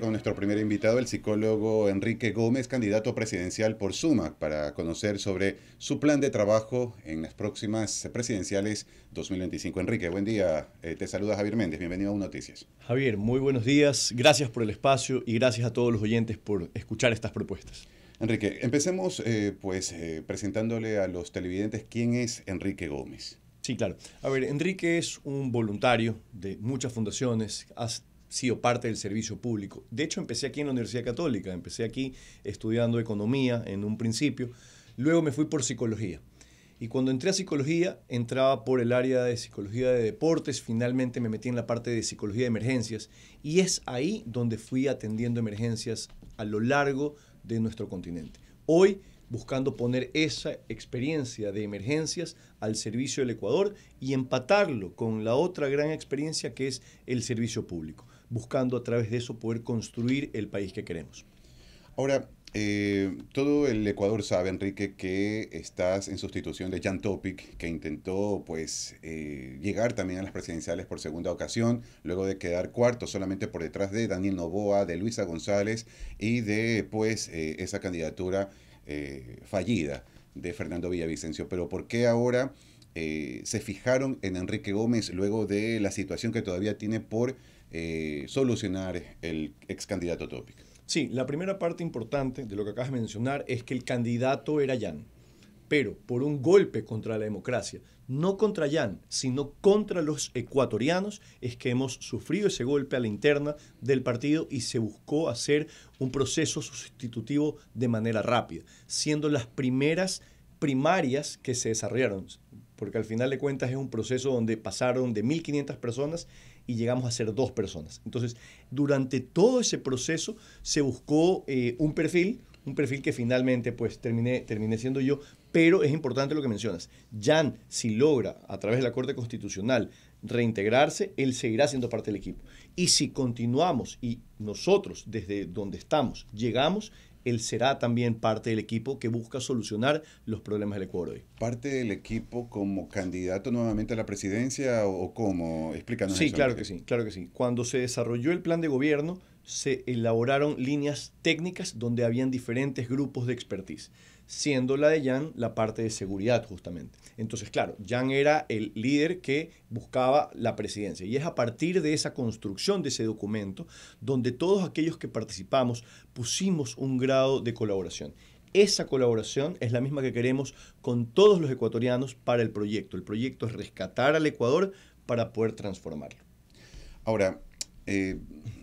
con nuestro primer invitado, el psicólogo Enrique Gómez, candidato presidencial por SUMAC, para conocer sobre su plan de trabajo en las próximas presidenciales 2025. Enrique, buen día. Eh, te saluda Javier Méndez. Bienvenido a Noticias. Javier, muy buenos días. Gracias por el espacio y gracias a todos los oyentes por escuchar estas propuestas. Enrique, empecemos eh, pues eh, presentándole a los televidentes quién es Enrique Gómez. Sí, claro. A ver, Enrique es un voluntario de muchas fundaciones, sido parte del servicio público. De hecho, empecé aquí en la Universidad Católica, empecé aquí estudiando economía en un principio, luego me fui por psicología. Y cuando entré a psicología, entraba por el área de psicología de deportes, finalmente me metí en la parte de psicología de emergencias y es ahí donde fui atendiendo emergencias a lo largo de nuestro continente. Hoy buscando poner esa experiencia de emergencias al servicio del Ecuador y empatarlo con la otra gran experiencia que es el servicio público buscando a través de eso poder construir el país que queremos. Ahora, eh, todo el Ecuador sabe, Enrique, que estás en sustitución de Jan Topic, que intentó pues eh, llegar también a las presidenciales por segunda ocasión, luego de quedar cuarto solamente por detrás de Daniel Novoa, de Luisa González y de pues eh, esa candidatura fallida de Fernando Villavicencio. Pero ¿por qué ahora se fijaron en Enrique Gómez luego de la situación que todavía tiene por eh, solucionar el ex candidato tópico. Sí, la primera parte importante de lo que acabas de mencionar es que el candidato era Yan... pero por un golpe contra la democracia, no contra Yan... sino contra los ecuatorianos, es que hemos sufrido ese golpe a la interna del partido y se buscó hacer un proceso sustitutivo de manera rápida, siendo las primeras primarias que se desarrollaron, porque al final de cuentas es un proceso donde pasaron de 1.500 personas y llegamos a ser dos personas. Entonces, durante todo ese proceso se buscó eh, un perfil, un perfil que finalmente pues terminé, terminé siendo yo, pero es importante lo que mencionas. Jan, si logra a través de la Corte Constitucional reintegrarse, él seguirá siendo parte del equipo. Y si continuamos y nosotros desde donde estamos llegamos, él será también parte del equipo que busca solucionar los problemas del Ecuador hoy. ¿Parte del equipo como candidato nuevamente a la presidencia o como Explícanos. Sí, claro que sí, claro que sí. Cuando se desarrolló el plan de gobierno, se elaboraron líneas técnicas donde habían diferentes grupos de expertise siendo la de Jan la parte de seguridad justamente. Entonces, claro, Jan era el líder que buscaba la presidencia y es a partir de esa construcción de ese documento donde todos aquellos que participamos pusimos un grado de colaboración. Esa colaboración es la misma que queremos con todos los ecuatorianos para el proyecto. El proyecto es rescatar al Ecuador para poder transformarlo. Ahora, eh,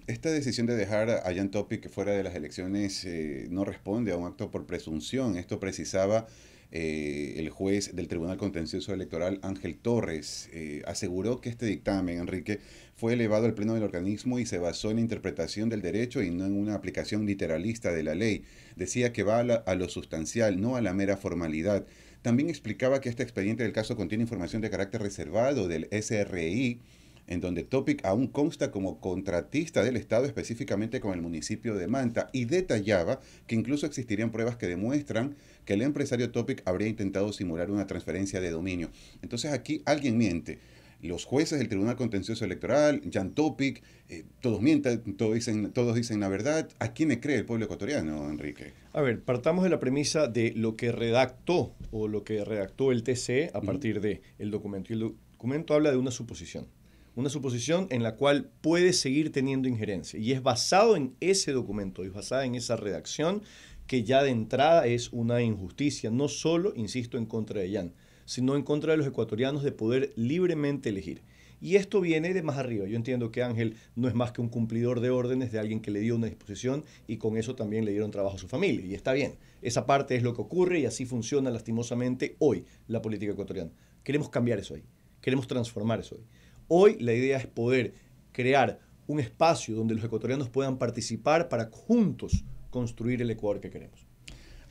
esta decisión de dejar a Jan Topic fuera de las elecciones eh, no responde a un acto por presunción. Esto precisaba eh, el juez del Tribunal Contencioso Electoral, Ángel Torres. aseguró que este dictamen, Enrique, fue elevado al Pleno del organismo y se basó en la interpretación del derecho y no en una aplicación literalista de la ley. Decía que va a, a lo sustancial, no a la mera formalidad. También explicaba que este expediente del caso contiene información de carácter reservado del SRI en donde Topic aún consta como contratista del Estado específicamente con el municipio de Manta y detallaba que incluso existirían pruebas que demuestran que el empresario Topic habría intentado simular una transferencia de dominio. Entonces aquí alguien miente. Los jueces del Tribunal Contencioso Electoral, Jan Topic, eh, todos mienten, todos dicen, la verdad. ¿A quién le cree el pueblo ecuatoriano, Enrique? A ver, partamos de la premisa de lo que redactó o lo que redactó el TCE a partir del documento. Y el documento habla de una suposición una suposición en la cual puede seguir teniendo injerencia. Y es basado en ese documento, es basada en esa redacción que ya de entrada es una injusticia, no solo, insisto, en contra de Jan, sino en contra de los ecuatorianos de poder libremente elegir. Y esto viene de más arriba. Yo entiendo que Ángel no es más que un cumplidor de órdenes de alguien que le dio una disposición y con eso también le dieron trabajo a su familia. Y está bien. Esa parte es lo que ocurre y así funciona lastimosamente hoy la política ecuatoriana. Queremos cambiar eso hoy. Queremos transformar eso hoy. Hoy la idea es poder crear un espacio donde los ecuatorianos puedan participar para juntos construir el Ecuador que queremos.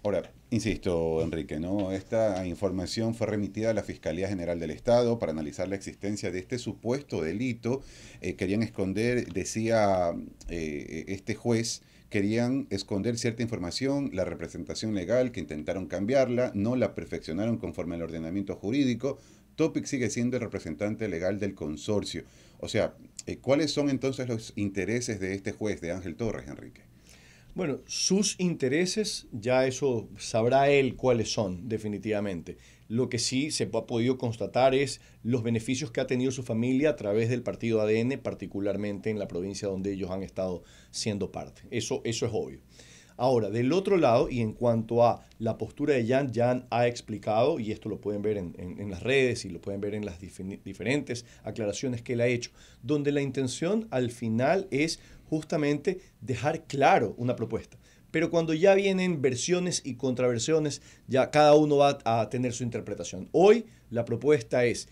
Ahora, insisto, Enrique, ¿no? Esta información fue remitida a la Fiscalía General del Estado para analizar la existencia de este supuesto delito. Eh, querían esconder, decía eh, eh, este juez, querían esconder cierta información, la representación legal, que intentaron cambiarla, no la perfeccionaron conforme al ordenamiento jurídico, Topic sigue siendo el representante legal del consorcio. O sea, eh, ¿cuáles son entonces los intereses de este juez, de Ángel Torres, Enrique? Bueno, sus intereses, ya eso sabrá él cuáles son, definitivamente. Lo que sí se ha podido constatar es los beneficios que ha tenido su familia a través del partido ADN, particularmente en la provincia donde ellos han estado siendo parte. Eso, eso es obvio. Ahora, del otro lado, y en cuanto a la postura de Jan, Jan ha explicado, y esto lo pueden ver en, las redes y lo pueden ver en las diferentes aclaraciones que él ha hecho, donde la intención al final es justamente dejar claro una propuesta. Pero cuando ya vienen versiones y contraversiones, ya cada uno va a tener su interpretación. Hoy la propuesta es,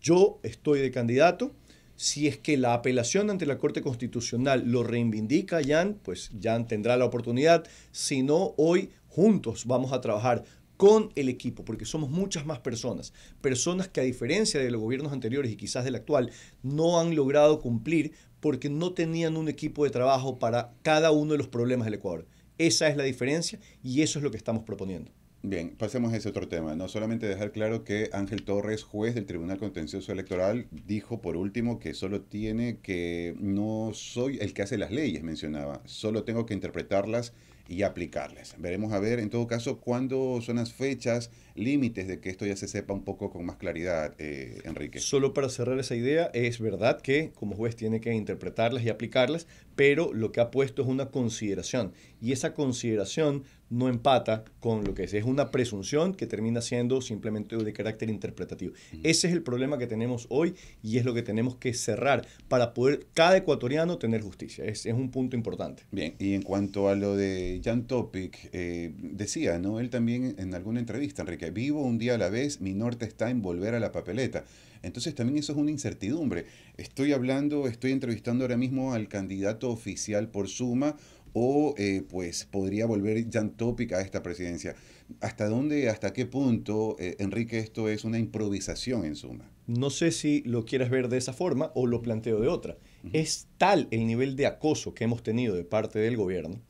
yo estoy de candidato, si es que la apelación ante la Corte Constitucional lo reivindica, Jan, pues Jan tendrá la oportunidad. Si no, hoy juntos vamos a trabajar con el equipo, porque somos muchas más personas, personas que a diferencia de los gobiernos anteriores y quizás del actual, no han logrado cumplir porque no tenían un equipo de trabajo para cada uno de los problemas del Ecuador. Esa es la diferencia y eso es lo que estamos proponiendo. Bien, pasemos a ese otro tema. No solamente dejar claro que Ángel Torres, juez del Tribunal Contencioso Electoral, dijo por último que solo tiene que, no soy el que hace las leyes, mencionaba, solo tengo que interpretarlas y aplicarles, Veremos a ver, en todo caso, cuándo son las fechas, límites de que esto ya se sepa un poco con más claridad, eh, Enrique. Solo para cerrar esa idea, es verdad que como juez tiene que interpretarlas y aplicarlas, pero lo que ha puesto es una consideración y esa consideración no empata con lo que es, es una presunción que termina siendo simplemente de carácter interpretativo. Ese es el problema que tenemos hoy y es lo que tenemos que cerrar para poder cada ecuatoriano tener justicia. Es, es un punto importante. Bien, y en cuanto a lo de Jan Topic eh, decía, ¿no? Él también en alguna entrevista, Enrique, vivo un día a la vez, mi norte está en volver a la papeleta. Entonces también eso es una incertidumbre. Estoy hablando, estoy entrevistando ahora mismo al candidato oficial por suma o eh, pues podría volver Jan Topic a esta presidencia. ¿Hasta dónde, hasta qué punto, eh, Enrique, esto es una improvisación en suma? No sé si lo quieras ver de esa forma o lo planteo de otra. Es tal el nivel de acoso que hemos tenido de parte del gobierno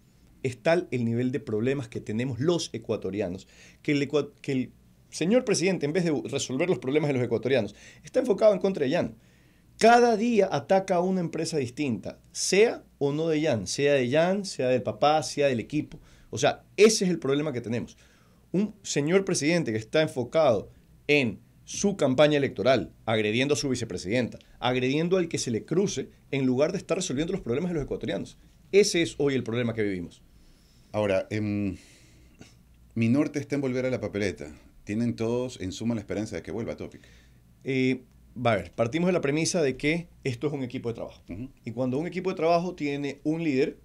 es tal el nivel de problemas que tenemos los ecuatorianos, que el, señor presidente, en vez de resolver los problemas de los ecuatorianos, está enfocado en contra de Yan. Cada día ataca a una empresa distinta, sea o no de Jan, sea de Jan, sea del papá, sea del equipo. O sea, ese es el problema que tenemos. Un señor presidente que está enfocado en su campaña electoral, agrediendo a su vicepresidenta, agrediendo al que se le cruce, en lugar de estar resolviendo los problemas de los ecuatorianos. Ese es hoy el problema que vivimos. Ahora, em, mi norte está en volver a la papeleta. Tienen todos, en suma, la esperanza de que vuelva Topic. Eh, va a ver, partimos de la premisa de que esto es un equipo de trabajo. Y cuando un equipo de trabajo tiene un líder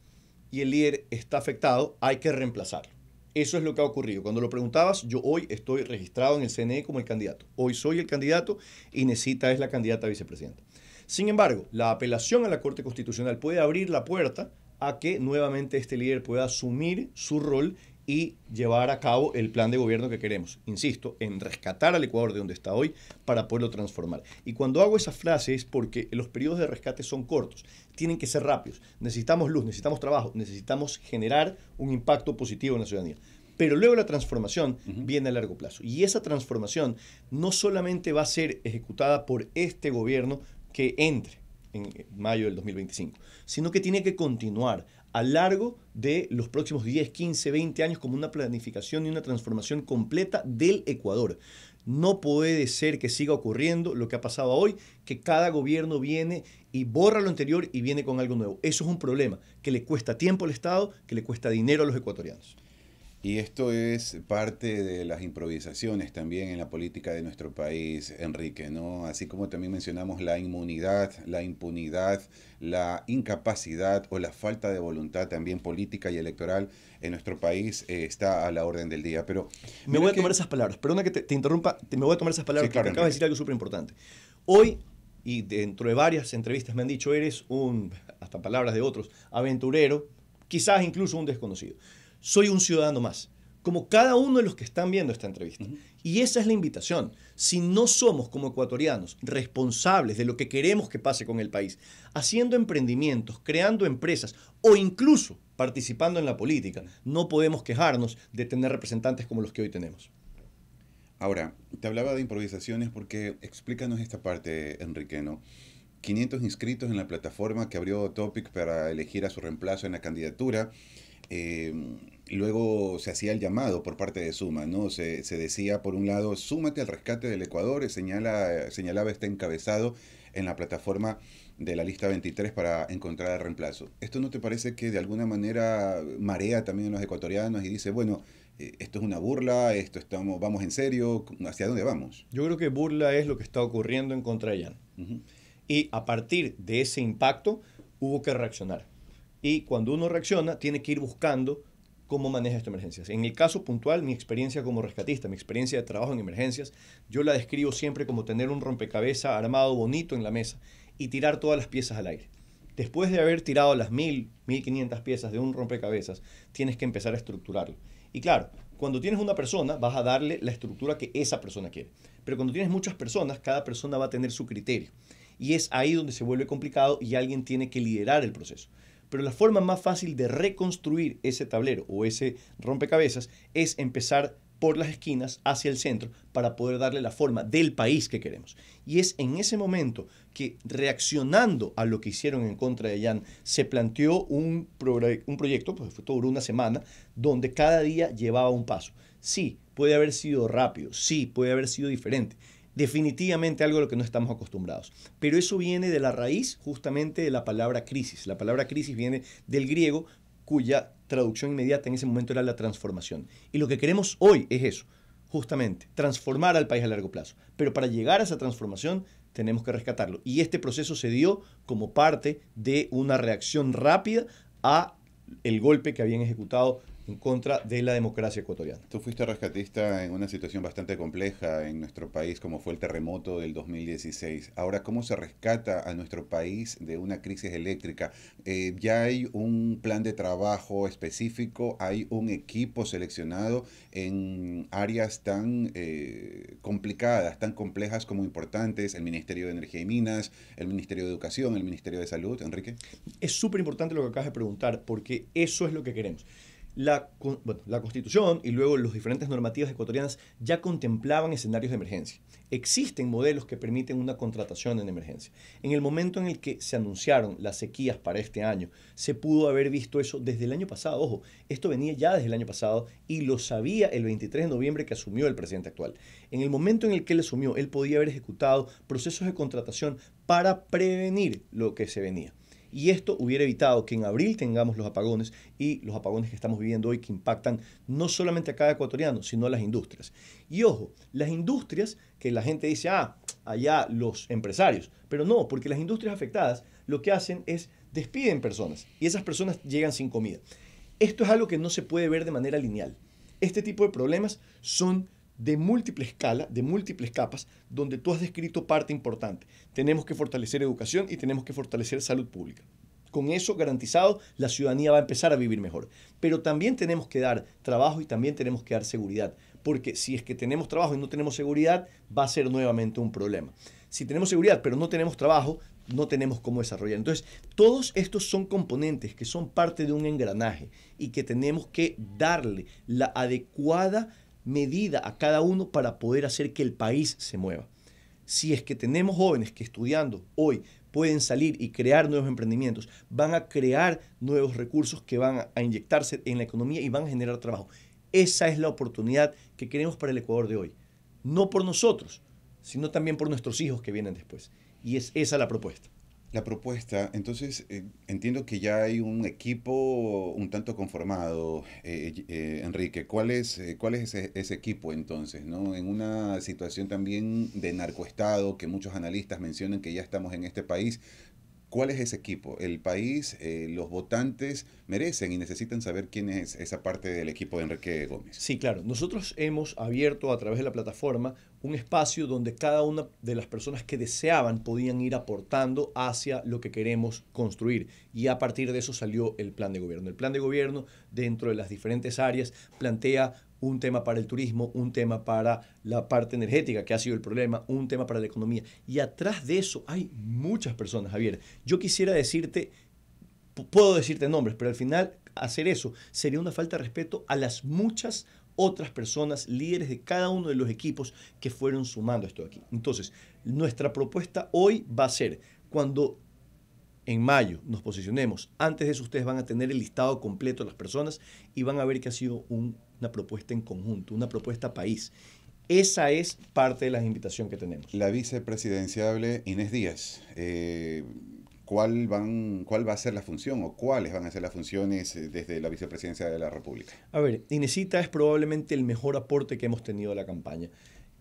y el líder está afectado, hay que reemplazarlo. Eso es lo que ha ocurrido. Cuando lo preguntabas, yo hoy estoy registrado en el CNE como el candidato. Hoy soy el candidato y Necita es la candidata a vicepresidenta. Sin embargo, la apelación a la Corte Constitucional puede abrir la puerta a que nuevamente este líder pueda asumir su rol y llevar a cabo el plan de gobierno que queremos. Insisto, en rescatar al Ecuador de donde está hoy para poderlo transformar. Y cuando hago esa frase es porque los periodos de rescate son cortos, tienen que ser rápidos. Necesitamos luz, necesitamos trabajo, necesitamos generar un impacto positivo en la ciudadanía. Pero luego la transformación viene a largo plazo. Y esa transformación no solamente va a ser ejecutada por este gobierno que entre, en mayo del 2025, sino que tiene que continuar a largo de los próximos 10, 15, 20 años como una planificación y una transformación completa del Ecuador. No puede ser que siga ocurriendo lo que ha pasado hoy, que cada gobierno viene y borra lo anterior y viene con algo nuevo. Eso es un problema que le cuesta tiempo al Estado, que le cuesta dinero a los ecuatorianos. Y esto es parte de las improvisaciones también en la política de nuestro país, Enrique, ¿no? Así como también mencionamos la inmunidad, la impunidad, la incapacidad o la falta de voluntad también política y electoral en nuestro país eh, está a la orden del día. Pero me voy a tomar esas palabras, perdona que te, interrumpa, me voy a tomar esas palabras porque acabas de decir algo súper importante. Hoy, y dentro de varias entrevistas me han dicho, eres un, hasta palabras de otros, aventurero, quizás incluso un desconocido soy un ciudadano más, como cada uno de los que están viendo esta entrevista. Y esa es la invitación. Si no somos como ecuatorianos responsables de lo que queremos que pase con el país, haciendo emprendimientos, creando empresas o incluso participando en la política, no podemos quejarnos de tener representantes como los que hoy tenemos. Ahora, te hablaba de improvisaciones porque explícanos esta parte, ¿no? 500 inscritos en la plataforma que abrió Topic para elegir a su reemplazo en la candidatura. Em, luego se hacía el llamado por parte de Suma, ¿no? Se, decía, por un lado, súmate al rescate del Ecuador, y eh, señala, señalaba este encabezado en la plataforma de la lista 23 para encontrar el reemplazo. ¿Esto no te parece que de alguna manera marea también a los ecuatorianos y dice, bueno, eh, esto es una burla, esto estamos, vamos en serio, ¿hacia dónde vamos? Yo creo que burla es lo que está ocurriendo en contra de Y a partir de ese impacto hubo que reaccionar y cuando uno reacciona tiene que ir buscando cómo maneja esta emergencia. En el caso puntual, mi experiencia como rescatista, mi experiencia de trabajo en emergencias, yo la describo siempre como tener un rompecabezas armado bonito en la mesa y tirar todas las piezas al aire. Después de haber tirado las 1000, 1500 piezas de un rompecabezas, tienes que empezar a estructurarlo. Y claro, cuando tienes una persona, vas a darle la estructura que esa persona quiere. Pero cuando tienes muchas personas, cada persona va a tener su criterio. Y es ahí donde se vuelve complicado y alguien tiene que liderar el proceso. Pero la forma más fácil de reconstruir ese tablero o ese rompecabezas es empezar por las esquinas hacia el centro para poder darle la forma del país que queremos. Y es en ese momento que, reaccionando a lo que hicieron en contra de Jan, se planteó un, proyecto, pues fue todo una semana, donde cada día llevaba un paso. Sí, puede haber sido rápido, sí, puede haber sido diferente, definitivamente algo a lo que no estamos acostumbrados. Pero eso viene de la raíz justamente de la palabra crisis. La palabra crisis viene del griego cuya traducción inmediata en ese momento era la transformación. Y lo que queremos hoy es eso, justamente, transformar al país a largo plazo. Pero para llegar a esa transformación tenemos que rescatarlo. Y este proceso se dio como parte de una reacción rápida a el golpe que habían ejecutado en contra de la democracia ecuatoriana. Tú fuiste rescatista en una situación bastante compleja en nuestro país, como fue el terremoto del 2016. Ahora, ¿cómo se rescata a nuestro país de una crisis eléctrica? Eh, ¿Ya hay un plan de trabajo específico? ¿Hay un equipo seleccionado en áreas tan eh, complicadas, tan complejas como importantes? El Ministerio de Energía y Minas, el Ministerio de Educación, el Ministerio de Salud, Enrique. Es súper importante lo que acabas de preguntar, porque eso es lo que queremos. La, Constitución y luego las diferentes normativas ecuatorianas ya contemplaban escenarios de emergencia. Existen modelos que permiten una contratación en emergencia. En el momento en el que se anunciaron las sequías para este año, se pudo haber visto eso desde el año pasado. Ojo, esto venía ya desde el año pasado y lo sabía el 23 de noviembre que asumió el presidente actual. En el momento en el que él asumió, él podía haber ejecutado procesos de contratación para prevenir lo que se venía y esto hubiera evitado que en abril tengamos los apagones y los apagones que estamos viviendo hoy que impactan no solamente a cada ecuatoriano, sino a las industrias. Y ojo, las industrias que la gente dice, ah, allá los empresarios, pero no, porque las industrias afectadas lo que hacen es despiden personas y esas personas llegan sin comida. Esto es algo que no se puede ver de manera lineal. Este tipo de problemas son de múltiple escala, de múltiples capas, donde tú has descrito parte importante. Tenemos que fortalecer educación y tenemos que fortalecer salud pública. Con eso garantizado, la ciudadanía va a empezar a vivir mejor. Pero también tenemos que dar trabajo y también tenemos que dar seguridad, porque si es que tenemos trabajo y no tenemos seguridad, va a ser nuevamente un problema. Si tenemos seguridad pero no tenemos trabajo, no tenemos cómo desarrollar. Entonces, todos estos son componentes que son parte de un engranaje y que tenemos que darle la adecuada medida a cada uno para poder hacer que el país se mueva. Si es que tenemos jóvenes que estudiando hoy pueden salir y crear nuevos emprendimientos, van a crear nuevos recursos que van a inyectarse en la economía y van a generar trabajo. Esa es la oportunidad que queremos para el Ecuador de hoy. No por nosotros, sino también por nuestros hijos que vienen después. Y es esa la propuesta. La propuesta, entonces eh, entiendo que ya hay un equipo un tanto conformado, eh, eh, Enrique. ¿Cuál es, cuál es ese, ese, equipo entonces? ¿no? En una situación también de narcoestado que muchos analistas mencionan que ya estamos en este país, ¿Cuál es ese equipo? El país, eh, los votantes merecen y necesitan saber quién es esa parte del equipo de Enrique Gómez. Sí, claro. Nosotros hemos abierto a través de la plataforma un espacio donde cada una de las personas que deseaban podían ir aportando hacia lo que queremos construir. Y a partir de eso salió el plan de gobierno. El plan de gobierno, dentro de las diferentes áreas, plantea un tema para el turismo, un tema para la parte energética, que ha sido el problema, un tema para la economía. Y atrás de eso hay muchas personas, Javier. Yo quisiera decirte, puedo decirte nombres, pero al final hacer eso sería una falta de respeto a las muchas otras personas, líderes de cada uno de los equipos que fueron sumando esto aquí. Entonces, nuestra propuesta hoy va a ser, cuando en mayo nos posicionemos, antes de eso ustedes van a tener el listado completo de las personas y van a ver que ha sido un una propuesta en conjunto, una propuesta país. Esa es parte de la invitación que tenemos. La vicepresidenciable Inés Díaz, eh, ¿cuál, va a ser la función o cuáles van a ser las funciones eh, desde la vicepresidencia de la República? A ver, Inésita es probablemente el mejor aporte que hemos tenido a la campaña.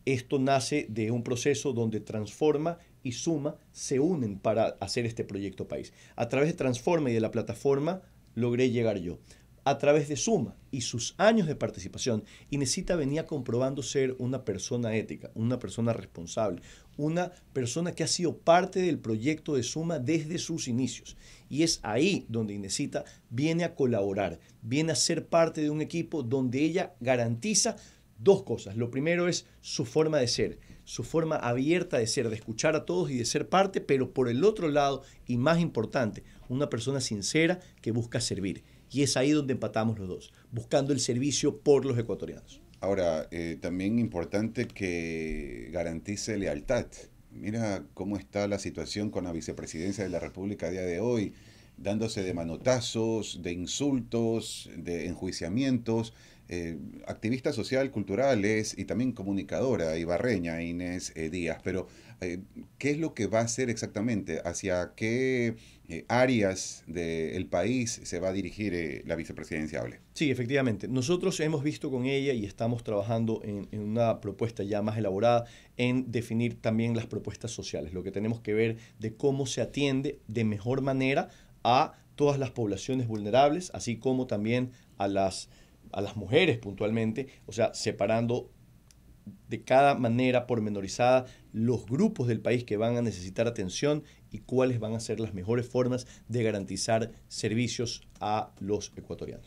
Esto nace de un proceso donde transforma y suma se unen para hacer este proyecto país. A través de Transforma y de la plataforma logré llegar yo a través de Suma y sus años de participación, Inesita venía comprobando ser una persona ética, una persona responsable, una persona que ha sido parte del proyecto de Suma desde sus inicios. Y es ahí donde Inesita viene a colaborar, viene a ser parte de un equipo donde ella garantiza dos cosas. Lo primero es su forma de ser, su forma abierta de ser, de escuchar a todos y de ser parte, pero por el otro lado, y más importante, una persona sincera que busca servir. Y es ahí donde empatamos los dos, buscando el servicio por los ecuatorianos. Ahora, eh, también importante que garantice lealtad. Mira cómo está la situación con la vicepresidencia de la República a día de hoy, dándose de manotazos, de insultos, de enjuiciamientos. Eh, activista social, culturales y también comunicadora, Ibarreña, Inés eh, Díaz. Pero, eh, ¿qué es lo que va a hacer exactamente? ¿Hacia qué eh, áreas del país se va a dirigir eh, la la hable. Sí, efectivamente. Nosotros hemos visto con ella y estamos trabajando en, una propuesta ya más elaborada en definir también las propuestas sociales, lo que tenemos que ver de cómo se atiende de mejor manera a todas las poblaciones vulnerables, así como también a las, a las mujeres puntualmente, o sea, separando de cada manera pormenorizada los grupos del país que van a necesitar atención y cuáles van a ser las mejores formas de garantizar servicios a los ecuatorianos.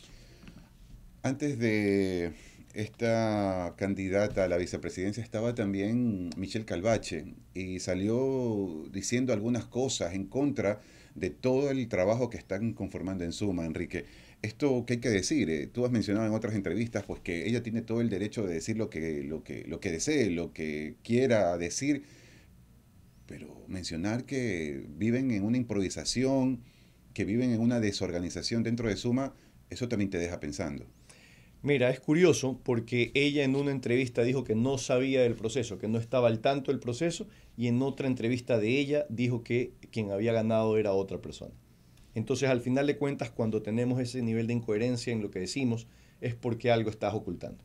Antes de esta candidata a la vicepresidencia estaba también Michelle Calvache y salió diciendo algunas cosas en contra de todo el trabajo que están conformando en suma, Enrique. Esto que hay que decir, eh, tú has mencionado en otras entrevistas pues que ella tiene todo el derecho de decir lo que, lo que, lo que desee, lo que quiera decir pero mencionar que viven en una improvisación, que viven en una desorganización dentro de Suma, eso también te deja pensando. Mira, es curioso porque ella en una entrevista dijo que no sabía del proceso, que no estaba al tanto del proceso, y en otra entrevista de ella dijo que quien había ganado era otra persona. Entonces, al final de cuentas, cuando tenemos ese nivel de incoherencia en lo que decimos, es porque algo estás ocultando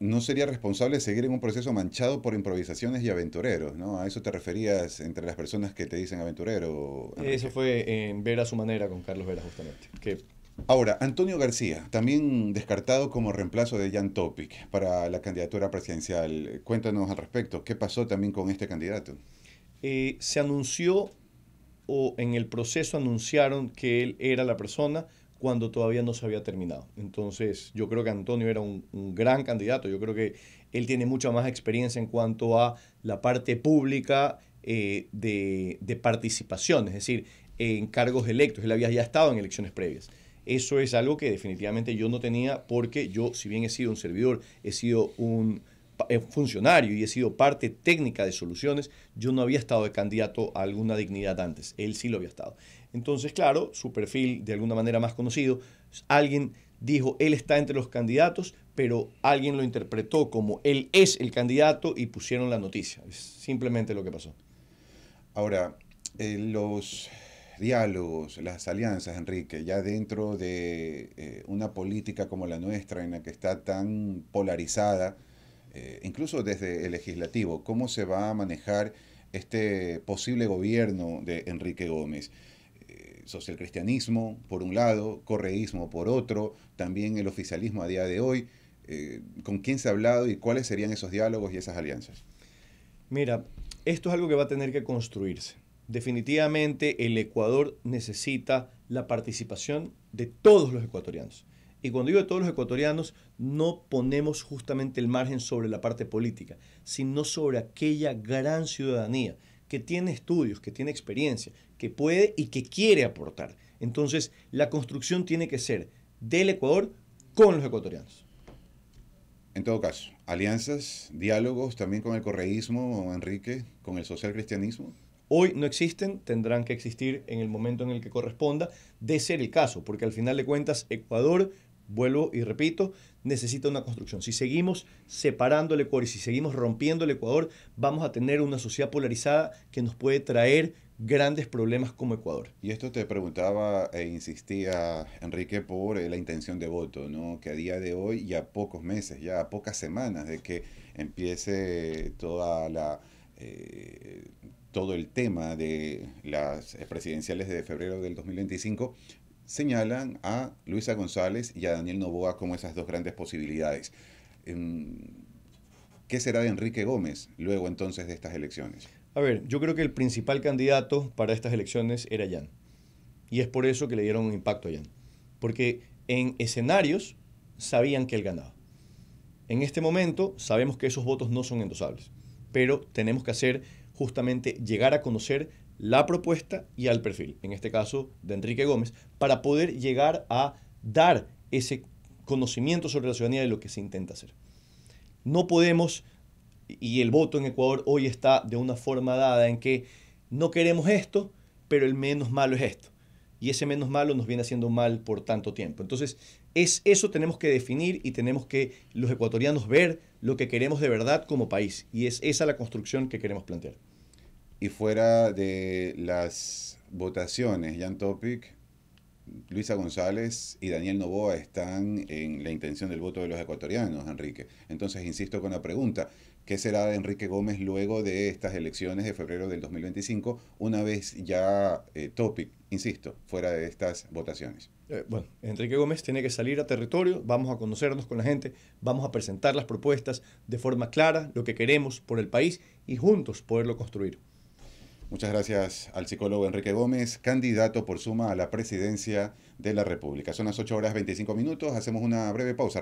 no sería responsable seguir en un proceso manchado por improvisaciones y aventureros, ¿no? A eso te referías entre las personas que te dicen aventurero. Eso fue en a su manera con Carlos Vera justamente. Ahora, Antonio García, también descartado como reemplazo de Jan Topic para la candidatura presidencial. Cuéntanos al respecto, ¿qué pasó también con este candidato? Eh, se anunció o en el proceso anunciaron que él era la persona cuando todavía no se había terminado. Entonces, yo creo que Antonio era un, gran candidato. Yo creo que él tiene mucha más experiencia en cuanto a la parte pública eh, de, participación, es decir, en cargos electos. Él había ya estado en elecciones previas. Eso es algo que definitivamente yo no tenía porque yo, si bien he sido un servidor, he sido un eh, funcionario y he sido parte técnica de soluciones, yo no había estado de candidato a alguna dignidad antes, él sí lo había estado. Entonces, claro, su perfil de alguna manera más conocido, alguien dijo, él está entre los candidatos, pero alguien lo interpretó como él es el candidato y pusieron la noticia. Es simplemente lo que pasó. Ahora, eh, los diálogos, las alianzas, Enrique, ya dentro de eh, una política como la nuestra, en la que está tan polarizada, eh, incluso desde el legislativo, cómo se va a manejar este posible gobierno de Enrique Gómez. Eh, socialcristianismo, por un lado, correísmo, por otro, también el oficialismo a día de hoy. Eh, ¿Con quién se ha hablado y cuáles serían esos diálogos y esas alianzas? Mira, esto es algo que va a tener que construirse. Definitivamente el Ecuador necesita la participación de todos los ecuatorianos. Y cuando digo todos los ecuatorianos, no ponemos justamente el margen sobre la parte política, sino sobre aquella gran ciudadanía que tiene estudios, que tiene experiencia, que puede y que quiere aportar. Entonces, la construcción tiene que ser del Ecuador con los ecuatorianos. En todo caso, alianzas, diálogos también con el correísmo, Enrique, con el social cristianismo. Hoy no existen, tendrán que existir en el momento en el que corresponda, de ser el caso, porque al final de cuentas Ecuador vuelvo y repito, necesita una construcción. Si seguimos separando el Ecuador y si seguimos rompiendo el Ecuador, vamos a tener una sociedad polarizada que nos puede traer grandes problemas como Ecuador. Y esto te preguntaba e insistía Enrique por eh, la intención de voto, ¿no? Que a día de hoy, ya pocos meses, ya pocas semanas de que empiece toda la eh, todo el tema de las eh, presidenciales de febrero del 2025, señalan a Luisa González y a Daniel Novoa como esas dos grandes posibilidades. Em, ¿Qué será de Enrique Gómez luego entonces de estas elecciones? A ver, yo creo que el principal candidato para estas elecciones era Jan. Y es por eso que le dieron un impacto a Jan. Porque en escenarios sabían que él ganaba. En este momento sabemos que esos votos no son endosables. Pero tenemos que hacer justamente llegar a conocer la propuesta y al perfil, en este caso de Enrique Gómez, para poder llegar a dar ese conocimiento sobre la ciudadanía de lo que se intenta hacer. No podemos, y el voto en Ecuador hoy está de una forma dada en que no queremos esto, pero el menos malo es esto. Y ese menos malo nos viene haciendo mal por tanto tiempo. Entonces, es eso tenemos que definir y tenemos que los ecuatorianos ver lo que queremos de verdad como país. Y es esa la construcción que queremos plantear. Y fuera de las votaciones, Jan Topic, Luisa González y Daniel Novoa están en la intención del voto de los ecuatorianos, Enrique. Entonces, insisto con la pregunta, ¿qué será de Enrique Gómez luego de estas elecciones de febrero del 2025, una vez ya eh, Topic, insisto, fuera de estas votaciones? Eh, bueno, Enrique Gómez tiene que salir a territorio, vamos a conocernos con la gente, vamos a presentar las propuestas de forma clara, lo que queremos por el país y juntos poderlo construir. Muchas gracias al psicólogo Enrique Gómez, candidato por suma a la presidencia de la República. Son las 8 horas 25 minutos, hacemos una breve pausa,